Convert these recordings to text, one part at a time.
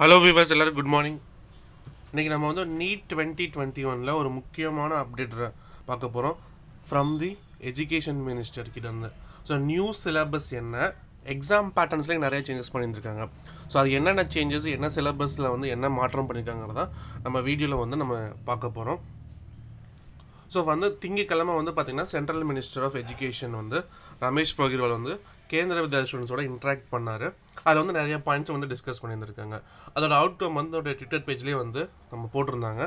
hello viewers எல்லோரும் good morning இன்றைக்கி நம்ம வந்து நீட் டுவெண்ட்டி டுவெண்ட்டி ஒனில் ஒரு முக்கியமான அப்டேட் பார்க்க போகிறோம் ஃப்ரம் தி எஜுகேஷன் மினிஸ்டர் கிட்டேருந்து ஸோ நியூ சிலபஸ் என்ன எக்ஸாம் பேட்டர்ன்ஸ்லேயும் நிறைய சேஞ்சஸ் பண்ணியிருக்காங்க ஸோ அது என்னென்ன சேஞ்சஸ் என்ன சிலபஸில் வந்து என்ன மாற்றம் பண்ணியிருக்காங்கிறத நம்ம வீடியோவில் வந்து நம்ம பார்க்க போகிறோம் ஸோ வந்து திங்கக்கிழமை வந்து பார்த்திங்கன்னா சென்ட்ரல் மினிஸ்டர் ஆஃப் எஜுகேஷன் வந்து ரமேஷ் பொகிர்வால் வந்து கேந்திர வித்யாலய ஸ்டூடெண்ட்ஸோட இன்ட்ராக்ட் பண்ணார் அதில் வந்து நிறைய பாயிண்ட்ஸ் வந்து டிஸ்கஸ் பண்ணியிருந்திருக்காங்க அதோட கம் வந்து அவருடைய ட்விட்டர் பேஜ்லேயே வந்து நம்ம போட்டிருந்தாங்க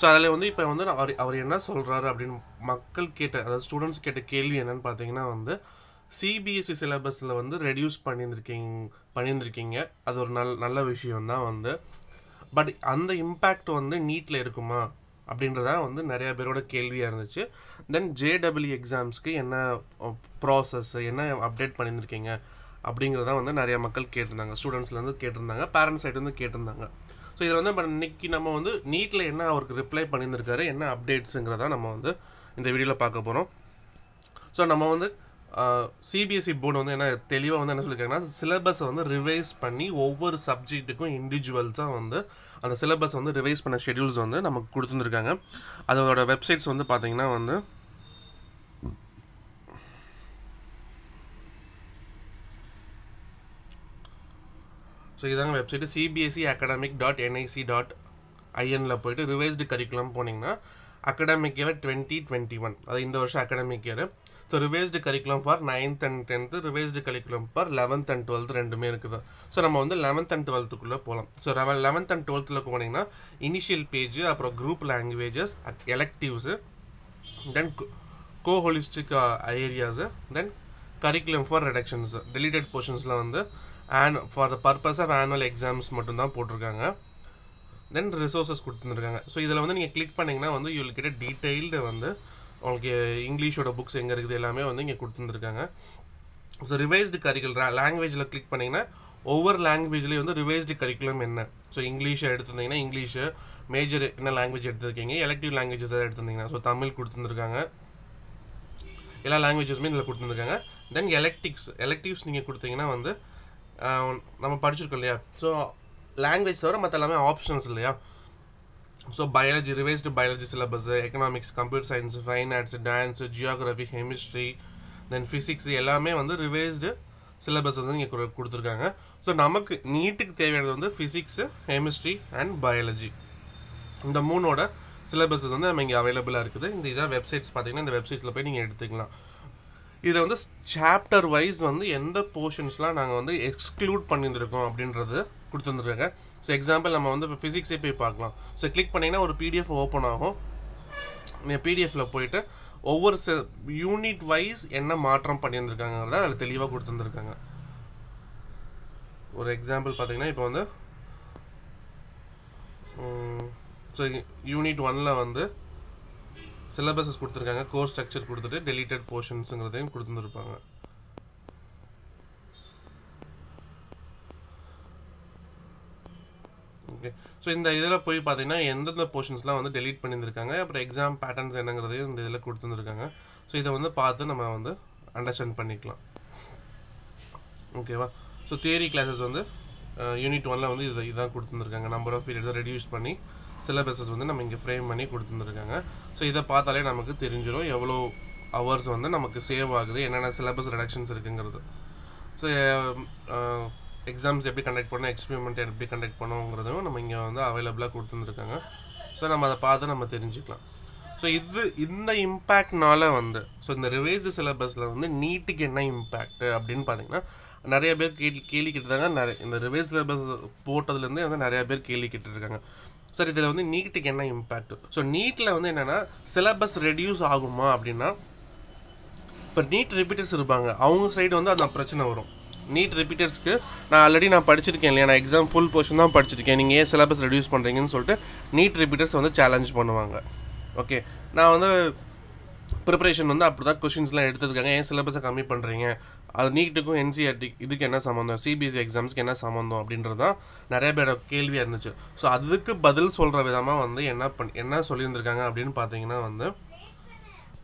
ஸோ அதில் வந்து இப்போ வந்து அவர் அவர் என்ன சொல்கிறாரு அப்படின்னு மக்கள் கேட்ட அதாவது ஸ்டூடெண்ட்ஸ் கேட்ட கேள்வி என்னென்னு பார்த்தீங்கன்னா வந்து சிபிஎஸ்சி சிலபஸில் e வந்து ரெடியூஸ் பண்ணியிருந்திருக்கீங்க பண்ணியிருந்திருக்கீங்க அது ஒரு நல் நல்ல விஷயம்தான் வந்து பட் அந்த இம்பேக்ட் வந்து நீட்டில் இருக்குமா அப்படின்றதா வந்து நிறையா பேரோட கேள்வியாக இருந்துச்சு தென் ஜேடபிள்யூ எக்ஸாம்ஸ்க்கு என்ன ப்ராசஸ் என்ன அப்டேட் பண்ணியிருந்திருக்கீங்க அப்படிங்கிறதான் வந்து நிறையா மக்கள் கேட்டிருந்தாங்க ஸ்டூடெண்ட்ஸ்லேருந்து கேட்டிருந்தாங்க பேரண்ட்ஸ் சைட்லேருந்து கேட்டிருந்தாங்க ஸோ இதில் வந்து இப்போ இன்னைக்கு நம்ம வந்து நீட்டில் என்ன அவருக்கு ரிப்ளை பண்ணியிருந்திருக்காரு என்ன அப்டேட்ஸுங்கிறத நம்ம வந்து இந்த வீடியோவில் பார்க்க போகிறோம் ஸோ நம்ம வந்து சிபிஎஸ்சி போர்டு e வந்து என்ன தெளிவாக வந்து என்ன சொல்லியிருக்காங்கன்னா சிலபஸை வந்து ரிவைஸ் பண்ணி ஒவ்வொரு சப்ஜெக்ட்டுக்கும் இண்டிவிஜுவல்ஸாக வந்து அந்த சிலபஸை வந்து ரிவைஸ் பண்ண ஷெடியூல்ஸ் வந்து நமக்கு கொடுத்துருந்துருக்காங்க அதோட வெப்சைட்ஸ் வந்து பார்த்தீங்கன்னா வந்து ஸோ இதாங்க website CBSE academic dot NIC dot ஐஎனில் போயிட்டு ரிவைஸ்டு கரிக்குலம் போனீங்கன்னா academic year twenty twenty one அது இந்த வருஷம் academic year so revised curriculum for ninth and tenth revised curriculum for eleventh and twelfth ரெண்டுமே இருக்குது ஸோ நம்ம வந்து லெவன்த் அண்ட் டுவெல்த்துக்குள்ளே போகலாம் ஸோ லெவன்த் அண்ட் டுவெல்த்தில் போனீங்கன்னா இனிஷியல் பேஜ் அப்புறம் group languages electives then co-scholastic areas then curriculum for reductions deleted போர்ஷன்ஸில் வந்து on for the purpose of annual exams மட்டும்தான் போட்டிருக்காங்க தென் ரிசோர்ஸஸ் கொடுத்துருக்காங்க ஸோ இதில் வந்து நீங்கள் கிளிக் பண்ணிங்கன்னா வந்து யூ கிட்ட டீட்டெயில்டு வந்து உங்களுக்கு இங்கிலீஷோட புக்ஸ் எங்கே இருக்குது எல்லாமே வந்து இங்கே கொடுத்துருந்துருக்காங்க ஸோ ரிவைஸ்டு கரிக்குலர் லாங்குவேஜில் கிளிக் பண்ணிங்கன்னா ஒவ்வொரு லாங்குவேஜ்லேயும் வந்து ரிவைஸ்டு கரிக்குலம் என்ன ஸோ இங்கிலீஷை எடுத்திருந்தீங்கன்னா இங்கிலீஷு மேஜர் என்ன லாங்குவேஜ் எடுத்திருக்கீங்க எலக்டிவ் லாங்குவேஜஸ் எதாவது எடுத்திருந்தீங்கன்னா ஸோ தமிழ் கொடுத்துருந்துருக்காங்க எல்லா லாங்குவேஜஸுமே இதில் கொடுத்துருக்காங்க தென் எலக்டிவ்ஸ் எலக்டிவ்ஸ் நீங்கள் கொடுத்தீங்கன்னா வந்து நம்ம படிச்சிருக்கோம் இல்லையா ஸோ லாங்குவேஜ் தவிர மற்ற எல்லாமே ஆப்ஷன்ஸ் இல்லையா so biology revised biology syllabus economics computer science fine arts dance geography chemistry then physics எல்லாமே வந்து ரிவைஸ்டு சிலபஸ் வந்து இங்கே கொடுத்துருக்காங்க ஸோ நமக்கு நீட்டுக்கு தேவையானது வந்து ஃபிசிக்ஸு கெமிஸ்ட்ரி அண்ட் பயாலஜி இந்த மூணோட சிலபஸஸ் வந்து நம்ம இங்கே அவைலபிளாக இருக்குது இந்த இதாக வெப்சைட்ஸ் பார்த்தீங்கன்னா இந்த வெப்சைட்ஸில் போய் நீங்கள் எடுத்துக்கலாம் இதை வந்து சாப்டர் வைஸ் வந்து எந்த போர்ஷன்ஸ்லாம் நாங்கள் வந்து எக்ஸ்க்ளூட் பண்ணியிருந்திருக்கோம் அப்படின்றது கொடுத்துருந்துருக்காங்க ஸோ எக்ஸாம்பிள் நம்ம வந்து இப்போ ஃபிசிக்ஸே போய் பார்க்கலாம் ஸோ கிளிக் பண்ணிங்கன்னா ஒரு பிடிஎஃப் ஓப்பன் ஆகும் நீங்கள் பிடிஎஃப்பில் போயிட்டு ஒவ்வொரு ச யூனிட் வைஸ் என்ன மாற்றம் பண்ணியிருந்துருக்காங்கிறத அதில் தெளிவாக கொடுத்துருந்துருக்காங்க ஒரு எக்ஸாம்பிள் பார்த்தீங்கன்னா இப்போ வந்து ஸோ யூனிட் ஒனில் வந்து சிலபஸஸ் கொடுத்துருக்காங்க கோர்ஸ் ஸ்ட்ரக்சர் கொடுத்துட்டு டெலிட்டட் போர்ஷன்ஸுங்கிறதையும் கொடுத்துருப்பாங்க ஓகே ஸோ இந்த இதில் போய் பார்த்தீங்கன்னா எந்தெந்த போர்ஷன்ஸ்லாம் வந்து டெலீட் பண்ணியிருக்காங்க அப்புறம் எக்ஸாம் பேட்டர்ன்ஸ் என்னங்கிறதையும் இந்த இதில் கொடுத்துருந்துருக்காங்க ஸோ இதை வந்து பார்த்து நம்ம வந்து அண்டர்ஸ்டாண்ட் பண்ணிக்கலாம் ஓகேவா ஸோ தியரி கிளாஸஸ் வந்து யூனிட் ஒனில் வந்து இதை இதான் கொடுத்துருக்காங்க நம்பர் ஆஃப் பீரியட்ஸை ரெடியூஸ் பண்ணி சிலபஸஸ் வந்து நம்ம இங்கே ஃப்ரேம் பண்ணி கொடுத்துருந்துருக்காங்க ஸோ இதை பார்த்தாலே நமக்கு தெரிஞ்சிடும் எவ்வளோ ஹவர்ஸ் வந்து நமக்கு சேவ் ஆகுது என்னென்ன சிலபஸ் ரிடக்ஷன்ஸ் இருக்குங்கிறது ஸோ எக்ஸாம்ஸ் எப்படி கண்டக்ட் பண்ணோம் எக்ஸ்பெரிமெண்ட் எப்படி கண்டக்ட் பண்ணுவோங்கிறதும் நம்ம இங்கே வந்து அவைலபிளாக கொடுத்துருக்காங்க ஸோ நம்ம அதை பார்த்து நம்ம தெரிஞ்சுக்கலாம் ஸோ இது இந்த இம்பேக்ட்னால வந்து ஸோ இந்த ரிவைஸ் சிலபஸில் வந்து நீட்டுக்கு என்ன இம்பேக்ட் அப்படின்னு பார்த்தீங்கன்னா நிறைய பேர் கேள்வி கேள்வி கேட்டுருக்காங்க நிறைய இந்த ரிவைஸ் சிலபஸ் போட்டதுலேருந்தே வந்து நிறையா பேர் கேள்வி கேட்டுருக்காங்க சார் இதில் வந்து நீட்டுக்கு என்ன இம்பேக்ட் ஸோ நீட்டில் வந்து என்னென்னா சிலபஸ் ரெடியூஸ் ஆகுமா அப்படின்னா இப்போ நீட் ரிப்பீட்டர்ஸ் இருப்பாங்க அவங்க சைடு வந்து அந்த பிரச்சனை வரும் நீட் ரிப்பீட்டர்ஸ்க்கு நான் ஆல்ரெடி நான் படிச்சிருக்கேன் இல்லையா நான் எக்ஸாம் ஃபுல் போர்ஷன் தான் படிச்சிருக்கேன் நீங்கள் ஏன் சிலபஸ் ரெடியூஸ் பண்ணுறீங்கன்னு சொல்லிட்டு நீட் ரிப்பீட்டர்ஸ் வந்து சேலஞ்ச் பண்ணுவாங்க ஓகே நான் வந்து ப்ரிப்பரேஷன் வந்து அப்படி தான் கொஷின்ஸ்லாம் எடுத்துருக்காங்க ஏன் சிலபஸை கம்மி பண்ணுறீங்க அது நீட்டுக்கும் என்சிஆர்டி e இதுக்கு என்ன சம்மந்தம் சிபிஎஸ்சி எக்ஸாம்ஸ்க்கு e என்ன சம்மந்தம் அப்படின்றது தான் நிறைய பேரோட கேள்வியாக இருந்துச்சு ஸோ அதுக்கு பதில் சொல்கிற விதமாக வந்து என்ன பண் என்ன சொல்லியிருந்திருக்காங்க அப்படின்னு பார்த்தீங்கன்னா வந்து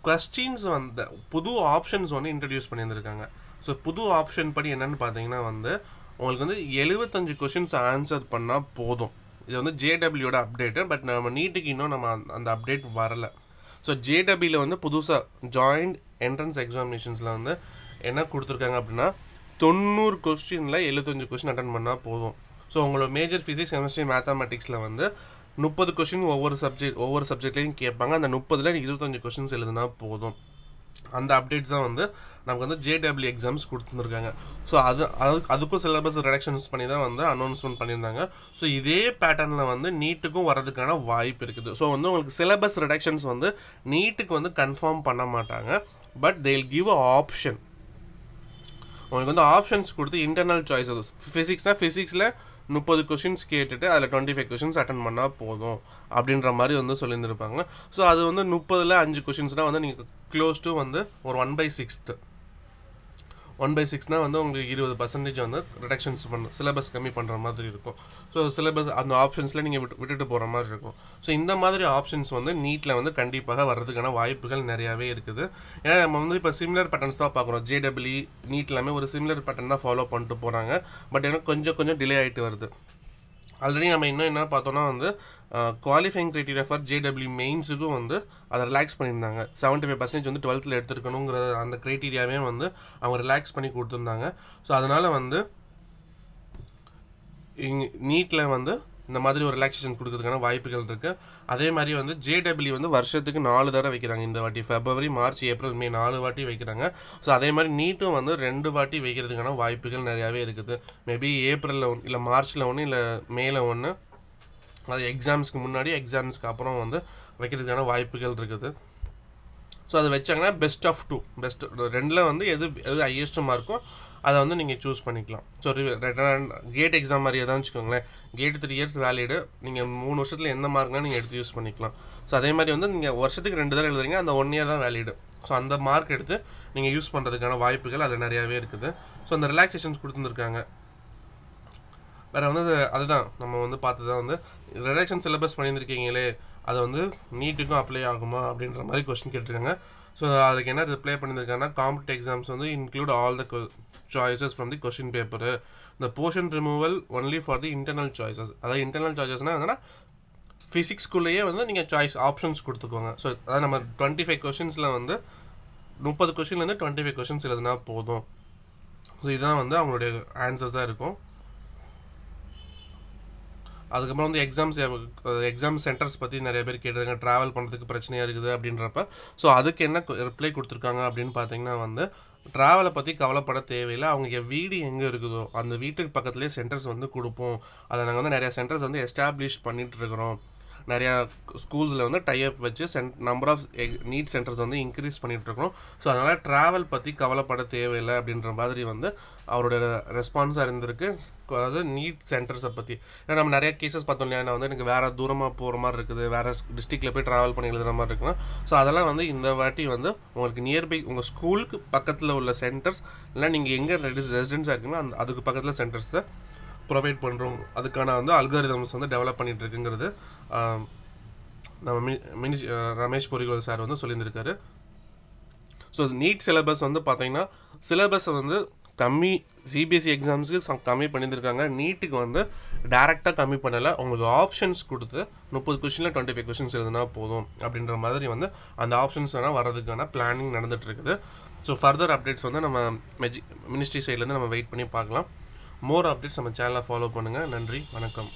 கொஸ்டின்ஸ் வந்து புது ஆப்ஷன்ஸ் வந்து இன்ட்ரடியூஸ் பண்ணியிருந்திருக்காங்க ஸோ புது ஆப்ஷன் படி என்னென்னு பார்த்தீங்கன்னா வந்து உங்களுக்கு வந்து எழுபத்தஞ்சு கொஷின்ஸ் ஆன்சர் பண்ணால் போதும் இது வந்து ஜேடபிள்யூட அப்டேட்டு பட் நம்ம நீட்டுக்கு இன்னும் நம்ம அந்த அப்டேட் வரலை ஸோ ஜேடபிள்யூ வந்து புதுசாக ஜாயிண்ட் என்ட்ரன்ஸ் எக்ஸாமினேஷன்ஸில் வந்து என்ன கொடுத்துருக்காங்க அப்படின்னா தொண்ணூறு கொஸ்டினில் எழுபத்தஞ்சு கொஸ்டின் அட்டன் பண்ணால் போதும் ஸோ உங்களோட மேஜர் ஃபிசிக்ஸ் கெமிஸ்ட்ரி மேத்தமெட்டிக்ஸில் வந்து முப்பது கொஷின் ஒவ்வொரு சப்ஜெக்ட் ஒவ்வொரு சப்ஜெக்ட்லேயும் கேட்பாங்க அந்த முப்பதில் இருபத்தஞ்சு கொஷின்ஸ் எழுதுனா போதும் அந்த அப்டேட்ஸ் தான் வந்து நமக்கு வந்து ஜேடபிள்யூ எக்ஸாம்ஸ் கொடுத்துருக்காங்க ஸோ அது அது அதுக்கும் சிலபஸ் ரிடக்ஷன்ஸ் பண்ணி தான் வந்து அனௌன்ஸ்மெண்ட் பண்ணியிருந்தாங்க ஸோ இதே பேட்டர்னில் வந்து நீட்டுக்கும் வரதுக்கான வாய்ப்பு இருக்குது ஸோ வந்து உங்களுக்கு சிலபஸ் ரிடக்ஷன்ஸ் வந்து நீட்டுக்கு வந்து கன்ஃபார்ம் பண்ண மாட்டாங்க பட் தேல் கிவ் அ ஆப்ஷன் உங்களுக்கு வந்து ஆப்ஷன்ஸ் கொடுத்து இன்டர்னல் சாய்ஸஸ் ஃபிசிக்ஸ்னால் ஃபிசிக்ஸில் முப்பது கொஷின்ஸ் கேட்டுட்டு அதில் டுவெண்ட்டி ஃபைவ் கொஷின்ஸ் அட்டன் பண்ணால் போதும் அப்படின்ற மாதிரி வந்து சொல்லியிருந்திருப்பாங்க ஸோ அது வந்து முப்பதில் அஞ்சு கொஷின்ஸ்னால் வந்து நீங்கள் க்ளோஸ் டு வந்து ஒரு one by sixth one by சிக்ஸ்னால் வந்து உங்களுக்கு இருபது பர்சன்டேஜ் வந்து ரிடக்ஷன்ஸ் பண்ணும் சிலபஸ் கம்மி பண்ணுற மாதிரி இருக்கும் ஸோ சிலபஸ் அந்த ஆப்ஷன்ஸில் நீங்கள் விட்டு விட்டுட்டு போகிற மாதிரி இருக்கும் ஸோ இந்த மாதிரி ஆப்ஷன்ஸ் வந்து நீட்டில் வந்து கண்டிப்பாக வர்றதுக்கான வாய்ப்புகள் நிறையாவே இருக்குது ஏன்னா நம்ம வந்து இப்போ சிமிலர் பேட்டர்ன்ஸ் தான் பார்க்குறோம் ஜேடபிள்யூ நீட் e எல்லாமே ஒரு சிமிலர் பேட்டர்ன் தான் ஃபாலோ பண்ணிட்டு போகிறாங்க பட் ஏன்னா கொஞ்சம் கொஞ்சம் டிலே ஆகிட்டு வருது ஆல்ரெடி நம்ம இன்னும் என்ன பார்த்தோம்னா வந்து குவாலிஃபைங் க்ரைட்டீரியா ஃபார் ஜேடபிள்யூ மெயின்ஸுக்கும் வந்து அதை ரிலாக்ஸ் பண்ணியிருந்தாங்க செவன்ட்டி ஃபைவ் பர்சன்டேஜ் வந்து டுவெல்த்தில் எடுத்துருக்கணுங்கிற அந்த க்ரைட்டீரியாவே வந்து அவங்க ரிலாக்ஸ் பண்ணி கொடுத்துருந்தாங்க ஸோ அதனால் வந்து இங்கே நீட்டில் வந்து இந்த மாதிரி ஒரு ரிலாக்ஸேஷன் கொடுக்கறதுக்கான வாய்ப்புகள் இருக்குது அதே மாதிரி வந்து ஜேடபிள்யூ வந்து வருஷத்துக்கு நாலு தடவை வைக்கிறாங்க இந்த வாட்டி ஃபெப்ரவரி மார்ச் ஏப்ரல் மே நாலு வாட்டி வைக்கிறாங்க ஸோ அதே மாதிரி நீட்டும் வந்து ரெண்டு வாட்டி வைக்கிறதுக்கான வாய்ப்புகள் நிறையாவே இருக்குது மேபி ஏப்ரலில் ஒன்று இல்லை மார்ச்சில் ஒன்று இல்லை மேல ஒன்று அது எக்ஸாம்ஸ்க்கு முன்னாடி எக்ஸாம்ஸ்க்கு அப்புறம் வந்து வைக்கிறதுக்கான வாய்ப்புகள் இருக்குது ஸோ அதை வச்சாங்கன்னா பெஸ்ட் ஆஃப் டூ பெஸ்ட் ரெண்டில் வந்து எது எது ஹையஸ்ட் மார்க்கோ அதை வந்து நீங்கள் சூஸ் பண்ணிக்கலாம் ஸோ கேட் எக்ஸாம் மாதிரி எதாவது வச்சுக்கோங்களேன் கேட் த்ரீ இயர்ஸ் வேலிடு நீங்கள் மூணு வருஷத்தில் எந்த மார்க்னா நீங்கள் எடுத்து யூஸ் பண்ணிக்கலாம் ஸோ அதே மாதிரி வந்து நீங்கள் வருஷத்துக்கு ரெண்டு தடவை எழுதுறீங்க அந்த ஒன் இயர் தான் வேலிடு ஸோ அந்த மார்க் எடுத்து நீங்கள் யூஸ் பண்ணுறதுக்கான வாய்ப்புகள் அதில் நிறையாவே இருக்குது ஸோ அந்த ரிலாக்ஸேஷன்ஸ் கொடுத்துருக்காங்க வேறு வந்து அதுதான் நம்ம வந்து பார்த்து தான் வந்து ரிலாக்ஸேஷன் சிலபஸ் பண்ணியிருந்திருக்கீங்களே அதை வந்து நீட்டுக்கும் அப்ளை ஆகுமா அப்படின்ற மாதிரி கொஸ்டின் கேட்டிருக்காங்க ஸோ அதுக்கு என்ன ரிப்ளை பண்ணியிருக்காங்கன்னா காம்படிட்டிவ் எக்ஸாம்ஸ் வந்து include all the choices from the question paper இந்த portion removal only for the internal choices அதாவது இன்டர்னல் சாய்ஸஸ்னால் என்னன்னா ஃபிசிக்ஸ்குள்ளேயே வந்து நீங்கள் சாய்ஸ் ஆப்ஷன்ஸ் கொடுத்துக்கோங்க ஸோ அதாவது நம்ம டுவெண்ட்டி ஃபைவ் கொஷின்ஸில் வந்து முப்பது கொஷின்லேருந்து டுவெண்ட்டி ஃபைவ் கொஷின்ஸ் எழுதுனா போதும் ஸோ இதுதான் வந்து அவங்களுடைய ஆன்சர்ஸ் தான் இருக்கும் அதுக்கப்புறம் வந்து எக்ஸாம்ஸ் எக்ஸாம் சென்டர்ஸ் பற்றி நிறைய பேர் கேட்டிருக்காங்க ட்ராவல் பண்ணுறதுக்கு பிரச்சனையாக இருக்குது அப்படின்றப்ப ஸோ அதுக்கு என்ன ரிப்ளை கொடுத்துருக்காங்க அப்படின்னு பார்த்தீங்கன்னா வந்து ட்ராவலை பற்றி கவலைப்பட தேவையில்லை அவங்க வீடு எங்கே இருக்குதோ அந்த வீட்டுக்கு பக்கத்துலேயே சென்டர்ஸ் வந்து கொடுப்போம் அதை நாங்கள் வந்து நிறையா சென்டர்ஸ் வந்து எஸ்டாப்ளிஷ் பண்ணிகிட்ருக்குறோம் நிறையா ஸ்கூல்ஸில் வந்து டைப் வச்சு சென்ட் நம்பர் ஆஃப் நீட் சென்டர்ஸ் வந்து இன்க்ரீஸ் பண்ணிகிட்ருக்கோம் ஸோ அதனால் ட்ராவல் பற்றி கவலைப்பட தேவையில்லை அப்படின்ற மாதிரி வந்து அவரோட ரெஸ்பான்ஸாக இருந்திருக்கு அதாவது நீட் சென்டர்ஸை பற்றி ஏன்னா நம்ம நிறைய கேசஸ் பார்த்தோம் இல்லையா நான் வந்து எனக்கு வேறு தூரமாக போகிற மாதிரி இருக்குது வேறு டிஸ்ட்ரிக்டில் போய் ட்ராவல் பண்ணி எழுதுகிற மாதிரி இருக்குன்னா ஸோ அதெல்லாம் வந்து இந்த வாட்டி வந்து உங்களுக்கு நியர்பை உங்கள் ஸ்கூலுக்கு பக்கத்தில் உள்ள சென்டர்ஸ் இல்லை நீங்கள் எங்கே ரெசிடென்ஸாக இருக்குங்களோ அந்த அதுக்கு பக்கத்தில் சென்டர்ஸை ப்ரொவைட் பண்ணுறோம் அதுக்கான வந்து அல்காரிதம்ஸ் வந்து டெவலப் பண்ணிகிட்டு இருக்குங்கிறது நம்ம மி மினி ரமேஷ் பொறிகள் சார் வந்து சொல்லியிருந்திருக்காரு ஸோ நீட் சிலபஸ் வந்து பார்த்தீங்கன்னா சிலபஸை வந்து கம்மி சிபிஎஸ்சி எக்ஸாம்ஸுக்கு e கம்மி பண்ணியிருந்துருக்காங்க நீட்டுக்கு வந்து டேரெக்டாக கம்மி பண்ணலை உங்களுக்கு ஆப்ஷன்ஸ் கொடுத்து முப்பது கொஷினில் டுவெண்ட்டி ஃபைவ் கொஷின்ஸ் எழுதுனா போதும் அப்படின்ற மாதிரி வந்து அந்த ஆப்ஷன்ஸ் வேணால் வர்றதுக்கான பிளானிங் நடந்துகிட்ருக்குது ஸோ ஃபர்தர் அப்டேட்ஸ் வந்து நம்ம மெஜி மினிஸ்ட்ரி சைட்லேருந்து நம்ம வெயிட் பண்ணி பார்க்கலாம் மோர் அப்டேட்ஸ் நம்ம சேனலை ஃபாலோ பண்ணுங்கள் நன்றி வணக்கம்